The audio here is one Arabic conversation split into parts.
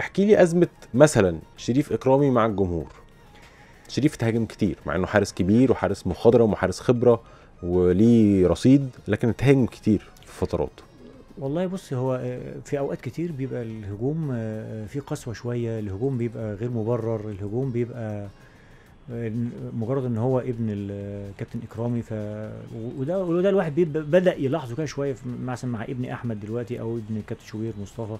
احكي لي ازمه مثلا شريف اكرامي مع الجمهور شريف تهاجم كتير مع انه حارس كبير وحارس مخضرم وحارس خبره وليه رصيد لكن تهاجم كتير في فترات والله بص هو آه، في اوقات كتير بيبقى الهجوم آه، آه، فيه قسوه شويه الهجوم بيبقى غير مبرر الهجوم بيبقى مجرد ان هو ابن الكابتن اكرامي ف وده وده الواحد بدا يلاحظه كده شويه مثلا مع ابن احمد دلوقتي او ابن الكابتن شوبير مصطفى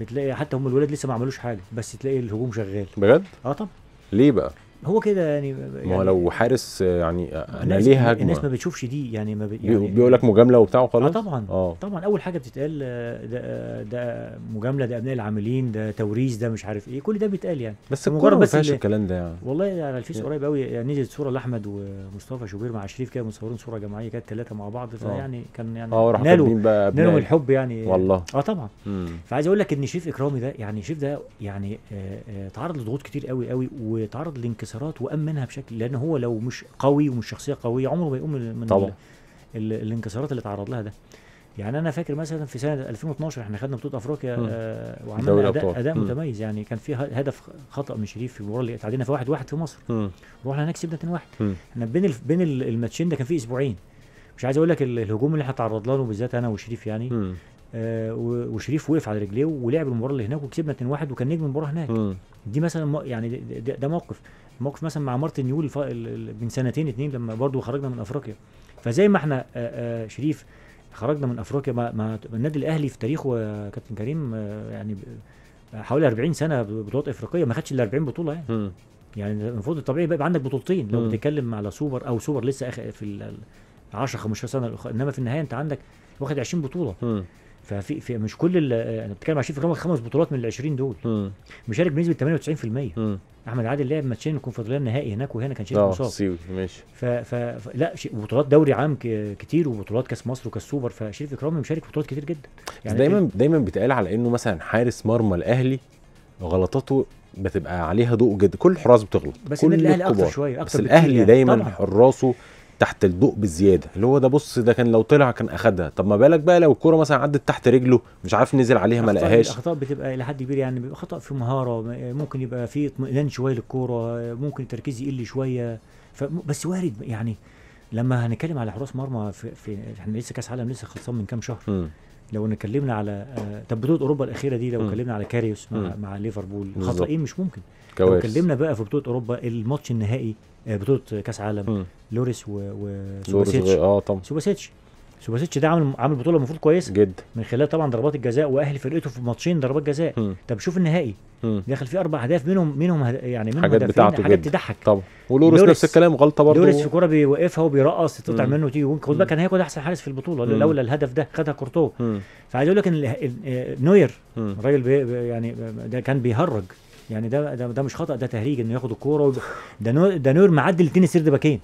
بتلاقي حتى هم الولاد لسه ما عملوش حاجه بس تلاقي الهجوم شغال بجد؟ اه طبعا ليه بقى؟ هو كده يعني ما هو يعني لو حارس آه، يعني آه، انا ليه هجمه الناس ما بتشوفش دي يعني ما بي يعني بيقول لك مجامله وبتاع وخلاص اه طبعا آه. طبعا اول حاجه بتتقال آه، ده ده مجامله ده ابناء العاملين ده توريث ده مش عارف ايه كل ده بيتقال يعني بس مجرد بس ما فيهاش الكلام ده يعني والله يعني على يعني الفيس قريب قوي يعني نزلت صوره لاحمد ومصطفى شوبير مع شريف كده مصورين صوره جماعيه كانت ثلاثه مع بعض فيعني كان يعني اه نالوا نالوا الحب يعني والله اه طبعا فعايز اقول لك ان شريف اكرامي ده يعني شريف ده يعني تعرض لضغوط كتير قوي قوي وتعرض لانكسار الانكسارات وامنها بشكل لان هو لو مش قوي ومش شخصيه قويه عمره ما يقوم من طبعا. ال الانكسارات اللي اتعرض لها ده يعني انا فاكر مثلا في سنه 2012 احنا خدنا بطوله افريقيا آه وعملنا اداء, أداء متميز يعني كان في هدف خطا من شريف في المباراه اللي تعادلنا في 1-1 في مصر رحنا هناك كسبنا 2-1 احنا بين ال بين الماتشين ده كان في اسبوعين مش عايز اقول لك الهجوم اللي احنا تعرضنا له بالذات انا وشريف يعني آه، وشريف وقف على رجليه ولعب المباراه اللي هناك وكسبنا 2-1 وكان نجم المباراه هناك دي مثلا يعني ده, موقف موقف مثلا مع مارتن يول من سنتين اتنين لما برضه خرجنا من افريقيا فزي ما احنا آه، آه، شريف خرجنا من افريقيا مع النادي الاهلي في تاريخه يا كابتن كريم يعني حوالي 40 سنه بطولات افريقيه ما خدش الا 40 بطوله يعني يعني المفروض الطبيعي يبقى عندك بطولتين لو بتتكلم على سوبر او سوبر لسه اخر في ال 10 15 سنه انما في النهايه انت عندك واخد 20 بطوله ففي في مش كل انا بتكلم على شريف خمس بطولات من ال 20 دول مشارك بنسبه 98% مم. احمد عادل لعب ماتشين الكونفدراليه النهائي هناك وهنا كان شريف آه، مصاب ماشي ف... ف... ف... لا بطولات دوري عام كتير وبطولات كاس مصر وكاس سوبر فشريف اكرامي مشارك بطولات كتير جدا يعني دايما إيه؟ دايما بيتقال على انه مثلا حارس مرمى الاهلي غلطاته بتبقى عليها ضوء جدا كل الحراس بتغلط بس كل الاهلي اكتر شويه اكتر بس الاهلي يعني. دايما حراسه تحت الضوء بالزياده اللي هو ده بص ده كان لو طلع كان اخدها طب ما بالك بقى لو الكوره مثلا عدت تحت رجله مش عارف نزل عليها ما لقاهاش الاخطاء بتبقى الى حد كبير يعني بيبقى خطا في مهاره ممكن يبقى في اطمئنان شويه للكوره ممكن التركيز يقل شويه بس وارد يعني لما هنتكلم على حراس مرمى في, في احنا لسه كاس عالم لسه خلصان من كام شهر م. لو اتكلمنا على آه، طب بطوله اوروبا الاخيره دي لو اتكلمنا على كاريوس مع, مع ليفربول خطأين مش ممكن كويس. لو اتكلمنا بقى في بطوله اوروبا الماتش النهائي آه، بطوله كاس عالم لوريس وسوباسيتش اه طبعا سوباسيتش سوباسيتش ده عامل عامل بطوله المفروض كويسه جدا من خلال طبعا ضربات الجزاء واهل فرقته في ماتشين ضربات جزاء م. طب شوف النهائي م. دخل فيه اربع اهداف منهم منهم هد... يعني منهم حاجات بتاعته حاجات تضحك طبعا ولوريس نفس الكلام غلطه برضه لوريس في كوره بيوقفها وبيرقص تقطع منه وتيجي جون خد بالك كان هياخد احسن حارس في البطوله لولا الهدف ده خدها كورتو فعايز اقول لك ان آه، نوير الراجل بي... يعني ده كان بيهرج يعني ده ده, مش خطا ده تهريج انه ياخد الكوره ده نور ده نوير معدي الاثنين سيرد باكين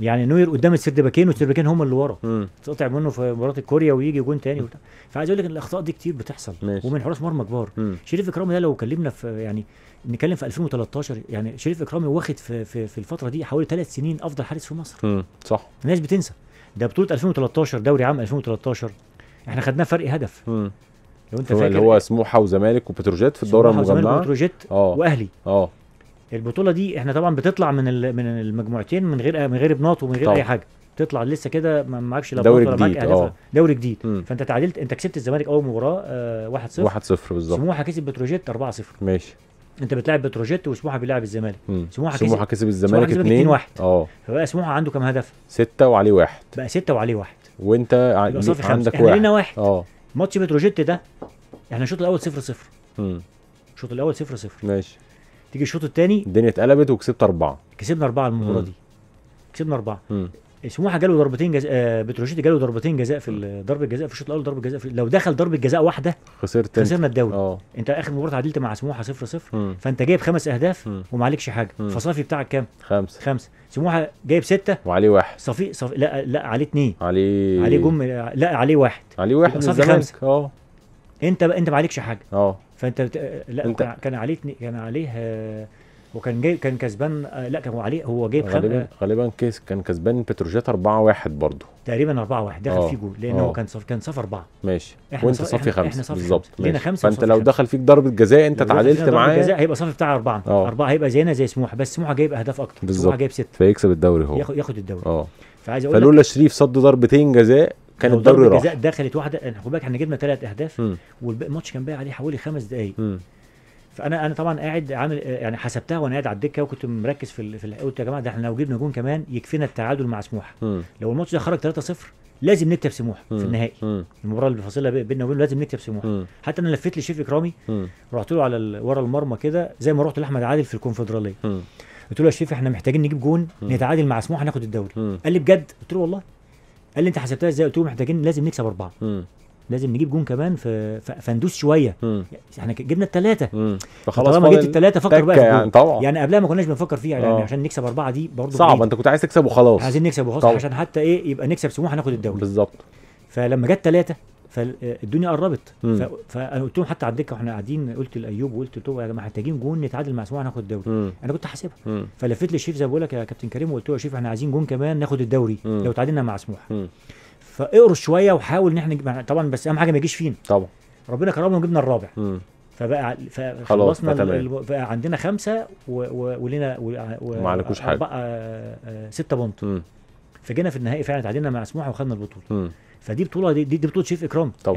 يعني نوير قدام السردباكين والسردباكين هم اللي ورا تقطع منه في مباراه الكوريا ويجي جون تاني وبتاع فعايز اقول لك ان الاخطاء دي كتير بتحصل ماشي. ومن حراس مرمى كبار شريف اكرامي ده لو كلمنا في يعني نتكلم في 2013 يعني شريف اكرامي واخد في, في في الفتره دي حوالي ثلاث سنين افضل حارس في مصر مم. صح الناس بتنسى ده بطوله 2013 دوري عام 2013 احنا خدناه فرق هدف مم. لو انت فاكر اللي هو سموحه وزمالك وبتروجيت في الدوره المجمعه سموحه وزمالك وبتروجيت آه. واهلي اه البطوله دي احنا طبعا بتطلع من من المجموعتين من غير من غير بناط ومن غير طبعا. اي حاجه تطلع لسه كده ما معكش لا دوري جديد اه دوري جديد م. فانت تعادلت انت كسبت الزمالك اول مباراه 1-0 1 1-0 بالظبط سموحه كسب بتروجيت 4-0 ماشي انت بتلعب بتروجيت وسموحه بيلعب الزمالك سموحه كسب سموحه كسب الزمالك 2 1 اه فبقى سموحه عنده كام هدف؟ 6 وعليه واحد بقى 6 وعليه واحد وانت عندك واحد لينا واحد اه ماتش بتروجيت ده احنا الشوط الاول 0 0 الشوط الاول 0 0 ماشي تيجي الشوط الثاني الدنيا اتقلبت وكسبت اربعه كسبنا اربعه المباراه دي كسبنا اربعه مم. سموحه جاله ضربتين جزاء آه بتروجيت جاله ضربتين جزاء في ضربه جزاء في الشوط الاول ضربه جزاء في لو دخل ضربه جزاء واحده خسرت خسرنا الدوري اه انت اخر مباراه تعادلت مع سموحه 0 0 فانت جايب خمس اهداف وما عليكش حاجه فصافي بتاعك كام؟ خمسه خمسه سموحه جايب سته وعليه واحد صفي صف... لا لا عليه اثنين عليه عليه جم لا عليه واحد عليه واحد صافي خمسه اه انت ب... انت ما عليكش حاجه اه فانت لا انت كان عليه كان عليه آه، وكان جاي كان كسبان آه، لا كان عليه هو جايب غالبا آه، غالبا كيس كان كسبان بتروجيت 4 1 برضه تقريبا 4 1 دخل فيه جول لان هو كان صف كان صف اربعه ماشي وانت صفي خمسه بالظبط لينا خمسه فانت لو دخل فيك ضربه جزاء انت تعادلت معاه جزاء هيبقى صف بتاع اربعه أوه. اربعه هيبقى زينا زي سموحه بس سموحه جايب اهداف اكتر بالظبط سموحه جايب سته فيكسب الدوري هو ياخد الدوري اه فعايز اقول فلولا شريف صد ضربتين جزاء كان الدوري راح جزاء دخلت واحده خد بالك احنا جبنا ثلاث اهداف والماتش كان باقي عليه حوالي خمس دقائق فانا انا طبعا قاعد عامل يعني حسبتها وانا قاعد على الدكه وكنت مركز في في قلت يا جماعه ده احنا لو جبنا جون كمان يكفينا التعادل مع سموحه لو الماتش ده خرج 3-0 لازم نكتب سموحه في النهائي المباراه اللي فاصلها بيننا وبينه لازم نكتب سموحه حتى انا لفيت لشيف اكرامي رحت له على ورا المرمى كده زي ما رحت لاحمد عادل في الكونفدراليه قلت له يا شيف احنا محتاجين نجيب جون نتعادل مع سموحه ناخد الدوري قال لي بجد قلت له والله قال لي انت حسبتها ازاي قلت له محتاجين لازم نكسب اربعه مم. لازم نجيب جون كمان في فندوس شويه مم. احنا جبنا الثلاثه فخلاص طالما جبت الثلاثه فكر بقى يعني طبعا يعني قبلها ما كناش بنفكر فيها يعني آه. عشان نكسب اربعه دي برضه صعب انت كنت عايز تكسب وخلاص عايزين نكسب وخلاص عشان حتى ايه يبقى نكسب سموحه ناخد الدوري بالظبط فلما جت ثلاثه فالدنيا قربت فانا قلت لهم حتى على الدكه واحنا قاعدين قلت لايوب وقلت له يا جماعه محتاجين جون نتعادل مع سموحه ناخد الدوري انا كنت حاسبها فلفت للشيف زي ما بقول لك يا كابتن كريم وقلت له يا شيف احنا عايزين جون كمان ناخد الدوري مم. لو تعادلنا مع سموحه فاقرص شويه وحاول ان احنا يعني طبعا بس اهم حاجه ما يجيش فينا طبعا ربنا كرمنا وجبنا الرابع مم. فبقى خلصنا بقى عندنا خمسه ولنا ما عليكوش حاجه بقى آه، آه، سته بونت فجينا في النهائي فعلا تعادلنا مع سموحه وخدنا البطوله فدي بطوله دي, دي بطوله شريف اكرام طبعا.